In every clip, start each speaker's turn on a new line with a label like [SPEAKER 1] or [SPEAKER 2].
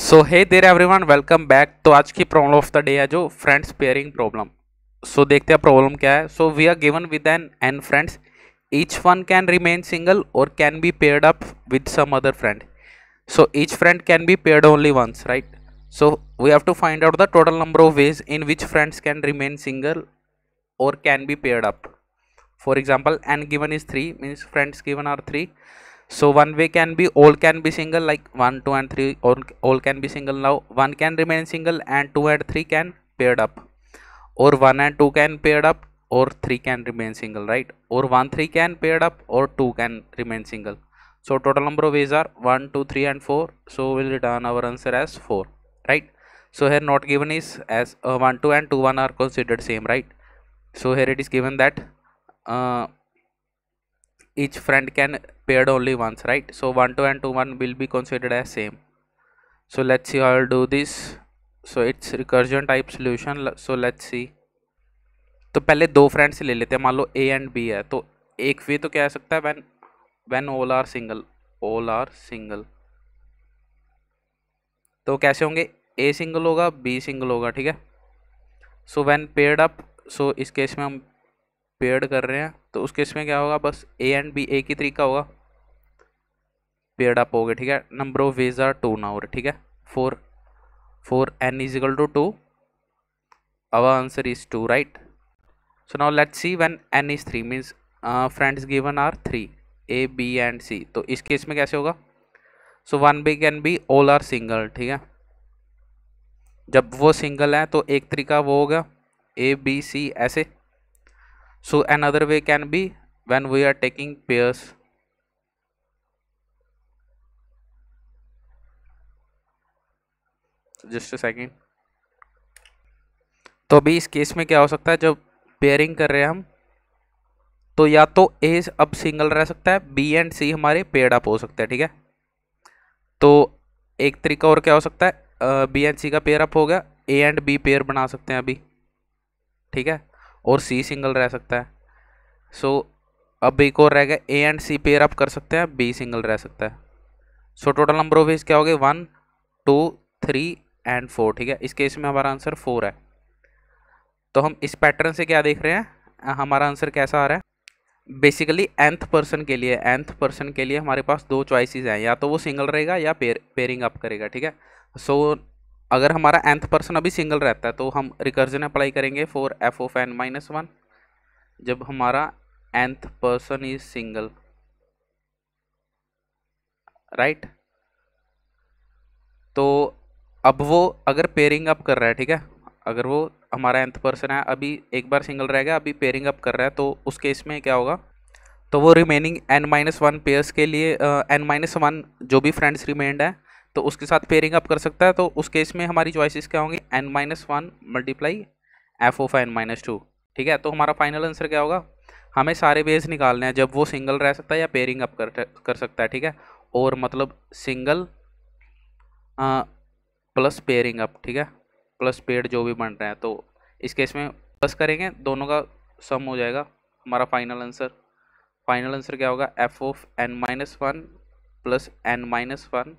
[SPEAKER 1] so hey there everyone welcome back तो आज की प्रॉब्लम ऑफ द डे है जो फ्रेंड्स पेयरिंग प्रॉब्लम सो देखते हैं प्रॉब्लम क्या है so we are given with n n friends each one can remain single और can be paired up with some other friend so each friend can be paired only once right so we have to find out the total number of ways in which friends can remain single और can be paired up for example n given is three means friends given are three so one way can be all can be single like 1 2 and 3 all, all can be single now 1 can remain single and 2 and 3 can paired up or 1 and 2 can paired up or 3 can remain single right or 1 3 can paired up or 2 can remain single so total number of ways are 1 2 3 and 4 so we'll return our answer as 4 right so here not given is as uh, 1 2 and 2 1 are considered same right so here it is given that uh, each friend can paired only once right so 1 2 and 2 1 will be considered as same so let's see how i'll do this so it's recursion type solution so let's see तो पहले दो friends ले लेते हैं मान लो ए and B है तो एक वे तो क्या आ सकता है one one all are single all are single तो कैसे होंगे ए सिंगल होगा बी सिंगल होगा ठीक है so one paired up so इस केस में हम पेयर्ड कर रहे हैं तो उस केस में क्या होगा बस ए एंड बी ए की तरीका होगा पेयर्ड आप हो गए ठीक है number of ways are two ना ठीक है four four N is equal to two our answer is two right so now let see when N is three means friends given are three A B and C तो इस case में कैसे होगा so one B can be all are single ठीक है जब वो single है तो एक तरीका वो होगा ए बी सी ऐसे so another way can be when we are taking pairs just second तो अभी इस केस में क्या हो सकता है जब पेयरिंग कर रहे हैं हम तो या तो ए अब सिंगल रह सकता है बी एंड सी हमारे पेड अप हो सकते हैं ठीक है तो एक तरीका और क्या हो सकता है बी एंड सी का पेयर अप हो गया ए एंड बी पेयर बना सकते हैं अभी ठीक है और सी सिंगल रह सकता है सो so, अब एक और रह गया ए एंड सी पेयर आप कर सकते हैं बी सिंगल रह सकता है so total number of is क्या हो गए one two three and four ठीक है इस केस में हमारा आंसर फोर है तो हम इस पैटर्न से क्या देख रहे हैं हमारा आंसर कैसा आ रहा है बेसिकली एंथ पर्सन के लिए एंथ पर्सन के लिए हमारे पास दो चॉइसेस हैं या तो वो सिंगल रहेगा या पेयर पेयरिंग अप करेगा ठीक है सो so, अगर हमारा एंथ पर्सन अभी सिंगल रहता है तो हम रिकर्जन अप्लाई करेंगे for f of n minus one जब हमारा nth person is single right तो अब वो अगर पेयरिंग अप कर रहा है ठीक है अगर वो हमारा एंथ पर्सन है अभी एक बार सिंगल रहेगा अभी पेयरिंग अप कर रहा है तो उस केस में क्या होगा तो वो remaining n minus one pairs के लिए एन माइनस वन जो भी फ्रेंड्स रिमेंड है तो उसके साथ पेयरिंग अप कर सकता है तो उस केस में हमारी चॉइसिस क्या होंगी n minus one multiply f of n minus two ठीक है तो हमारा फाइनल आंसर क्या होगा हमें सारे बेस निकालने हैं जब वो सिंगल रह सकता है या पेयरिंग अप कर कर सकता है ठीक है और मतलब सिंगल आ, प्लस पेयरिंग अप ठीक है प्लस पेड जो भी बन रहे हैं तो इस केस में प्लस करेंगे दोनों का सम हो जाएगा हमारा फाइनल आंसर फाइनल आंसर क्या होगा f of n minus one plus n minus one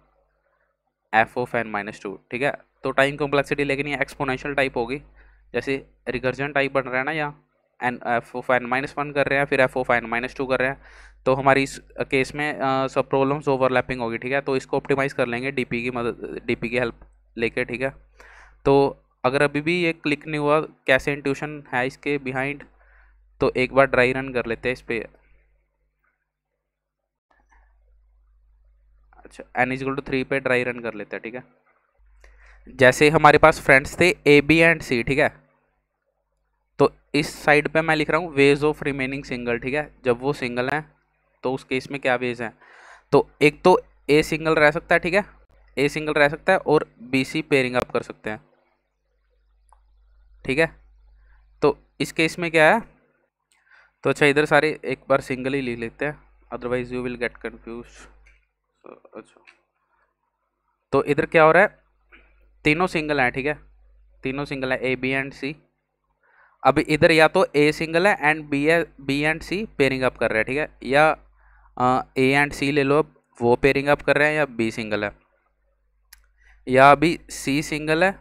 [SPEAKER 1] f of n minus two ठीक है तो टाइम कॉम्प्लेक्सिटी लेकिन ये एक्सपोनेंशियल टाइप होगी जैसे रिकर्जन टाइप बन रहा है ना या n f of n minus one कर रहे हैं फिर f of n minus two कर रहे हैं तो हमारी इस केस में आ, सब प्रॉब्लम्स ओवरलैपिंग होगी ठीक है तो इसको ऑप्टिमाइज़ कर लेंगे पी की मदद पी की हेल्प लेके ठीक है तो अगर अभी भी ये क्लिक नहीं हुआ कैसे इंट्यूशन है इसके बिहाइंड तो एक बार ड्राई रन कर लेते हैं इस पर अच्छा एन इजगल टू थ्री पे ड्राई रन कर लेते हैं ठीक है जैसे हमारे पास फ्रेंड्स थे ए बी एंड सी ठीक है तो इस साइड पे मैं लिख रहा हूँ वेज ऑफ रिमेनिंग सिंगल ठीक है जब वो सिंगल हैं तो उस केस में क्या वेज हैं तो एक तो ए सिंगल रह सकता है ठीक है ए सिंगल रह सकता है और बी सी पेयरिंग आप कर सकते हैं ठीक है तो इस केस में क्या है तो अच्छा इधर सारे एक बार सिंगल ही लिख लेते हैं otherwise you will get confuse अच्छा तो इधर क्या हो रहा है तीनों सिंगल हैं ठीक है तीनों सिंगल है ए बी एंड सी अब इधर या तो ए सिंगल है एंड बी है B and C pairing up कर रहे हैं ठीक है या ए एंड सी ले लो वो पेयरिंग अप कर रहे हैं या बी सिंगल है या अभी सी सिंगल है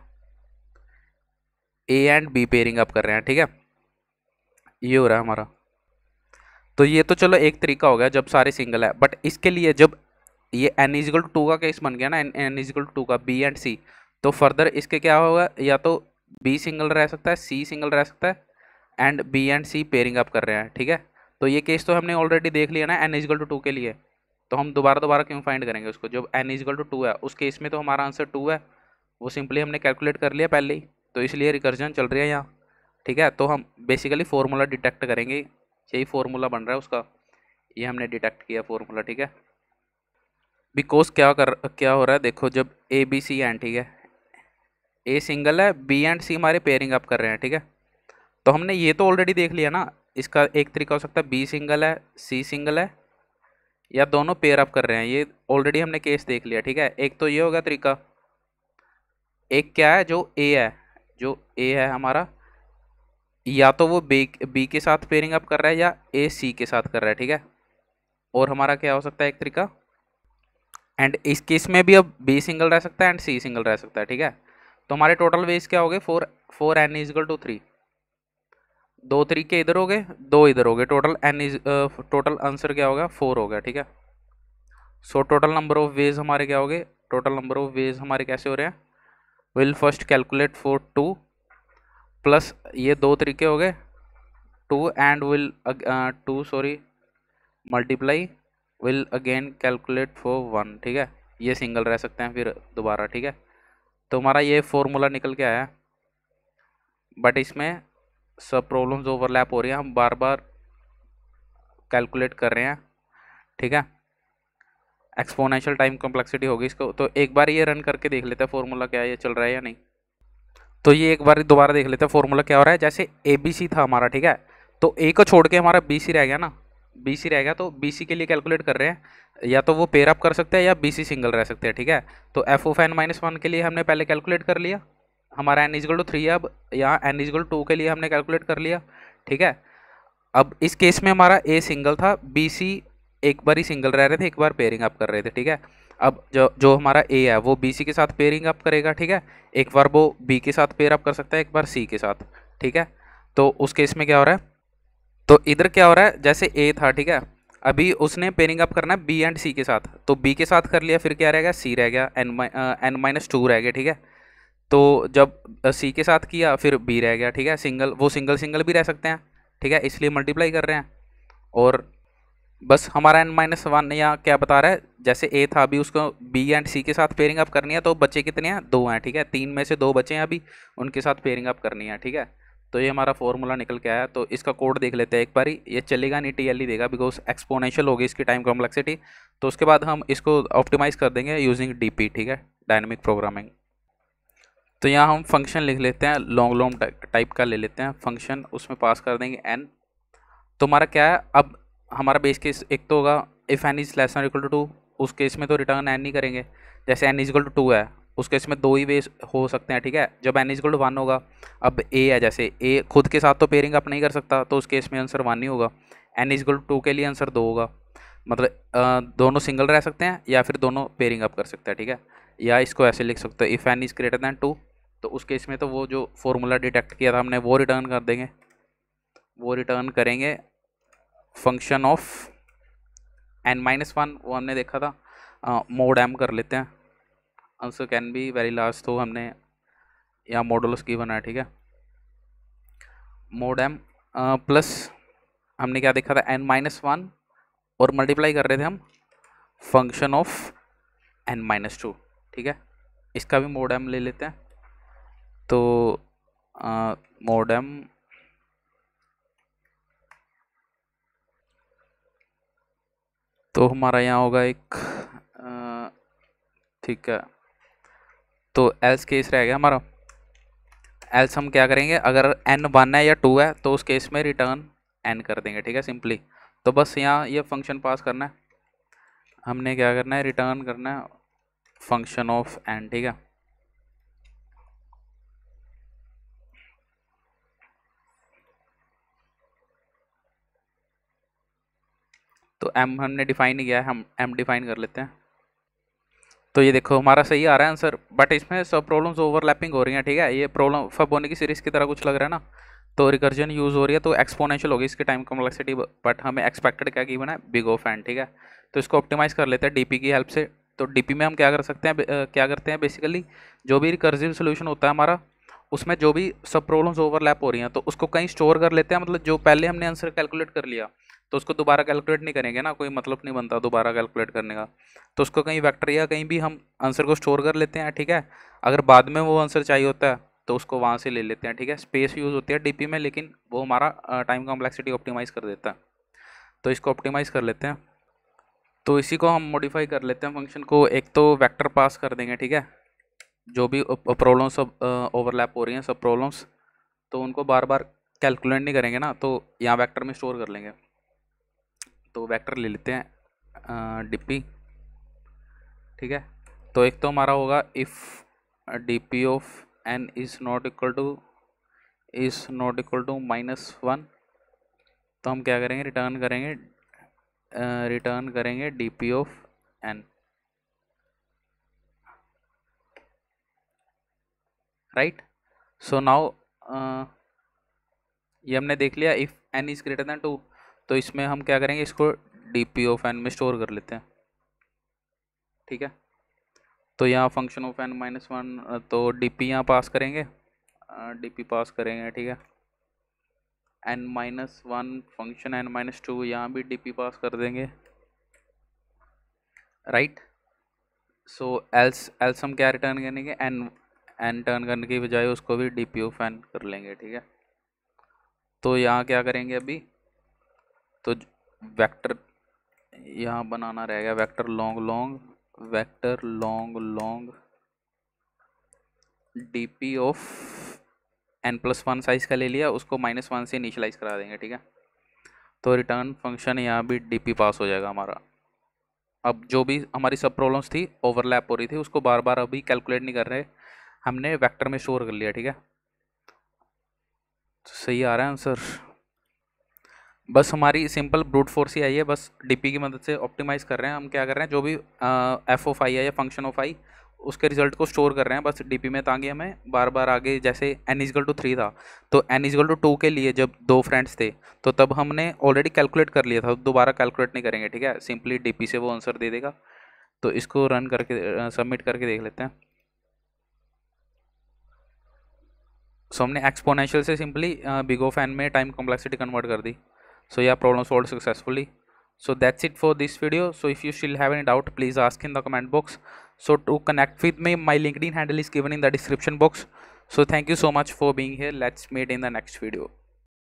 [SPEAKER 1] A and B pairing up कर रहे हैं ठीक है ये हो रहा है हमारा तो ये तो चलो एक तरीका हो गया जब सारे सिंगल है बट इसके लिए जब ये एन इजिकल टू का केस बन गया ना n is equal to two two B and C तो फर्दर इसके क्या होगा या तो बी सिंगल रह सकता है सी सिंगल रह सकता है and B and C pairing up कर रहे हैं ठीक है तो ये केस तो हमने ऑलरेडी देख लिया ना एन इजिकल टू टू के लिए तो हम दोबारा दोबारा क्यों फाइंड करेंगे उसको जो एन इजगल टू टू है उस केस में तो हमारा आंसर टू है वो सिंपली हमने कैलकुलेट कर लिया पहले ही तो इसलिए रिकर्जन चल रही है यहाँ ठीक है तो हम बेसिकली फार्मूला डिटेक्ट करेंगे यही फार्मूला बन रहा है उसका ये हमने डिटेक्ट किया फार्मूला ठीक है बिकॉज क्या कर क्या हो रहा है देखो जब ए बी सी एंड ठीक है ए सिंगल है बी एंड सी हमारे पेयरिंग अप कर रहे हैं ठीक है तो हमने ये तो ऑलरेडी देख लिया ना इसका एक तरीका हो सकता है बी सिंगल है सी सिंगल है या दोनों पेयर अप कर रहे हैं ये ऑलरेडी हमने केस देख लिया ठीक है एक तो ये होगा तरीका एक क्या है जो ए है जो ए है हमारा या तो वो बी बी के साथ पेयरिंग अप कर रहा है या ए सी के साथ कर रहा है ठीक है और हमारा क्या हो सकता है एक तरीका एंड इस केस में भी अब बी सिंगल रह सकता है एंड सी सिंगल रह सकता है ठीक है तो हमारे टोटल वेज क्या हो गए four four n equal to three दो तरीके इधर हो गए दो इधर हो गए total n is total answer क्या होगा फोर हो गया ठीक है so total number of ways हमारे क्या हो गए टोटल नंबर ऑफ वेज हमारे कैसे हो रहे हैं will first calculate for two plus ये दो तरीके हो गए two and will two sorry multiply will again calculate for one ठीक है ये सिंगल रह सकते हैं फिर दोबारा ठीक है तो हमारा ये फॉर्मूला निकल के आया बट इसमें सब प्रॉब्लम्स ओवरलैप हो रही हैं हम बार बार कैलकुलेट कर रहे हैं ठीक है एक्सपोनेंशियल टाइम कॉम्प्लेक्सिटी होगी इसको तो एक बार ये रन करके देख लेते हैं फॉर्मूला क्या है ये चल रहा है या नहीं तो ये एक बार दोबारा देख लेते हैं फॉर्मूला क्या हो रहा है जैसे ए बी सी था हमारा ठीक है तो ए को छोड़ के हमारा बी सी रह गया ना बी सी रहेगा तो बी सी के लिए कैलकुलेट कर रहे हैं या तो वो पेयर अप कर सकते हैं या बी सी सिंगल रह सकते हैं ठीक है तो f of n minus one के लिए हमने पहले कैलकुलेट कर लिया हमारा एन इजगल टू थ्री है अब यहाँ एन इजगल टू के लिए हमने कैलकुलेट कर लिया ठीक है अब इस केस में हमारा ए सिंगल था बी सी एक बार ही सिंगल रह रहे थे एक बार पेयरिंग अप कर रहे थे ठीक है अब जो जो हमारा ए है वो बी सी के साथ पेयरिंग अप करेगा ठीक है एक बार वो बी के साथ पेयर अप कर सकता है एक बार सी के साथ ठीक है तो उस केस में क्या हो रहा है तो इधर क्या हो रहा है जैसे ए था ठीक है अभी उसने पेयरिंग अप करना है बी एंड सी के साथ तो बी के साथ कर लिया फिर क्या रहेगा सी रह गया एन एन माइनस टू रह गया ठीक है तो जब सी के साथ किया फिर बी रह गया ठीक है सिंगल वो सिंगल सिंगल भी रह सकते हैं ठीक है इसलिए मल्टीप्लाई कर रहे हैं और बस हमारा एन माइनस वन या क्या बता रहा है जैसे ए था अभी उसको बी एंड सी के साथ पेयरिंग अप करनी है तो बच्चे कितने हैं दो हैं ठीक है तीन में से दो बच्चे हैं अभी उनके साथ पेयरिंग अप करनी है ठीक है तो ये हमारा फॉर्मूला निकल के आया तो इसका कोड देख लेते हैं एक बारी ये चलेगा नहीं टी एल e देगा बिकॉज एक्सपोनेंशियल होगी इसकी टाइम कॉम्प्लेक्सिटी तो उसके बाद हम इसको ऑप्टिमाइज़ कर देंगे यूजिंग डी पी ठीक है डायनमिक प्रोग्रामिंग तो यहाँ हम फंक्शन लिख लेते हैं लॉन्ग लॉन्ग टाइप का ले लेते हैं फंक्शन उसमें पास कर देंगे एन तो हमारा क्या है अब हमारा बेस केस एक तो होगा if n is less equal to two उस केस में तो रिटर्न एन नहीं करेंगे जैसे एन इजल टू टू है उसके इसमें दो ही वे हो सकते हैं ठीक है जब एन इजगुल वन होगा अब ए है जैसे ए खुद के साथ तो पेयरिंग अप नहीं कर सकता तो उस केस में आंसर वन ही होगा एन इजगुल टू के लिए आंसर दो होगा मतलब दोनों सिंगल रह सकते हैं या फिर दोनों पेयरिंग अप कर सकते हैं ठीक है या इसको ऐसे लिख सकते हो if n is greater than two तो उस केस में तो वो जो फॉर्मूला डिटेक्ट किया था हमने वो रिटर्न कर देंगे वो रिटर्न करेंगे function of n minus one वो हमने देखा था मोड एम कर लेते हैं answer can be very large तो हमने यहाँ मॉडल उसकी बनाया ठीक है मोड एम प्लस हमने क्या देखा था एन माइनस वन और मल्टीप्लाई कर रहे थे हम function of n minus two ठीक है इसका भी मोड एम ले लेते हैं तो मोड एम तो हमारा यहाँ होगा एक ठीक है तो एल्स केस रह गया हमारा एल्स हम क्या करेंगे अगर एन वन है या टू है तो उस केस में रिटर्न एन कर देंगे ठीक है सिंपली तो बस यहाँ ये यह फंक्शन पास करना है हमने क्या करना है रिटर्न करना है फंक्शन ऑफ एन ठीक है तो एम हमने डिफाइन किया है हम एम डिफाइन कर लेते हैं तो ये देखो हमारा सही आ रहा है आंसर बट इसमें सब प्रॉब्लम्स ओवरलैपिंग हो रही हैं ठीक है ये प्रॉब्लम फब होने की सीरीज़ की तरह कुछ लग रहा है ना तो रिकर्जन यूज़ हो रही है तो एक्सपोनेंशियल होगी इसकी टाइम कम्प्लेक्सिटी बट हमें एक्सपेक्टेड क्या की है बिग ऑफ फैन ठीक है तो इसको ऑप्टिमाइज़ कर लेते हैं डी की हेल्प से तो डी में हम क्या कर सकते हैं क्या करते हैं बेसिकली जो भी रिकर्जिव सोल्यूशन होता है हमारा उसमें जो भी सब प्रॉब्लम्स ओवरलैप हो रही हैं तो उसको कहीं स्टोर कर लेते हैं मतलब जो पहले हमने आंसर कैलकुलेट कर लिया तो उसको दोबारा कैलकुलेट नहीं करेंगे ना कोई मतलब नहीं बनता दोबारा कैलकुलेट करने का तो उसको कहीं वैक्टर या कहीं भी हम आंसर को स्टोर कर लेते हैं ठीक है अगर बाद में वो आंसर चाहिए होता है तो उसको वहाँ से ले लेते हैं ठीक है स्पेस यूज़ होती है डीपी में लेकिन वो हमारा टाइम कॉम्प्लेक्सिटी ऑप्टिमाइज़ कर देता है तो इसको ऑप्टिमाइज़ कर लेते हैं तो इसी को हम मॉडिफाई कर लेते हैं फंक्शन को एक तो वेक्टर पास कर देंगे ठीक है जो भी प्रॉब्लम्स सब ओवरलैप हो रही हैं सब प्रॉब्लम्स तो उनको बार बार कैलकुलेट नहीं करेंगे ना तो यहाँ वैक्टर में स्टोर कर लेंगे तो वेक्टर ले लेते हैं डीपी ठीक है तो एक तो हमारा होगा if D P of n is not equal to is not equal to minus one तो हम क्या करेंगे रिटर्न करेंगे रिटर्न करेंगे D P of n right so now ये हमने देख लिया if n is greater than two तो इसमें हम क्या करेंगे इसको डी पी ऑफ एन में स्टोर कर लेते हैं ठीक है तो यहाँ function of n minus one तो डी पी यहाँ पास करेंगे डी पी पास करेंगे ठीक है n minus one function n minus two यहाँ भी डी पी पास कर देंगे राइट सो एल्स एल्स हम क्या रिटर्न करेंगे एन एन टर्न करने की बजाय उसको भी डी पी ऑफ एन कर लेंगे ठीक है तो यहाँ क्या करेंगे अभी तो वेक्टर यहाँ बनाना रहेगा vector long long vector long long P of n plus one size का ले लिया उसको माइनस वन से इनिशलाइज करा देंगे ठीक है तो रिटर्न फंक्शन यहाँ भी डी पी पास हो जाएगा हमारा अब जो भी हमारी सब प्रॉब्लम्स थी ओवरलैप हो रही थी उसको बार बार अभी कैलकुलेट नहीं कर रहे हमने वेक्टर में स्टोर कर लिया ठीक है तो सही आ रहा है आंसर बस हमारी सिंपल ब्रूट फोर्स ही आई है बस डीपी की मदद से ऑप्टिमाइज़ कर रहे हैं हम क्या कर रहे हैं जो भी एफ ऑफ आई है या फंक्शन ऑफ आई उसके रिजल्ट को स्टोर कर रहे हैं बस डीपी में ताकि हमें बार बार आगे जैसे एन इजगल टू थ्री था तो एन इजगल टू टू के लिए जब दो फ्रेंड्स थे तो तब हमने ऑलरेडी कैलकुलेट कर लिया था दोबारा कैलकुलेट नहीं करेंगे ठीक है सिंपली डी से वो आंसर दे देगा तो इसको रन करके सबमिट करके देख लेते हैं सो हमने एक्सपोनेंशियल से सिंपली बिगो फैन में टाइम कॉम्प्लेक्सिटी कन्वर्ट कर दी so yeah problem solved successfully so that's it for this video so if you still have any doubt please ask in the comment box so to connect with me my linkedin handle is given in the description box so thank you so much for being here let's meet in the next video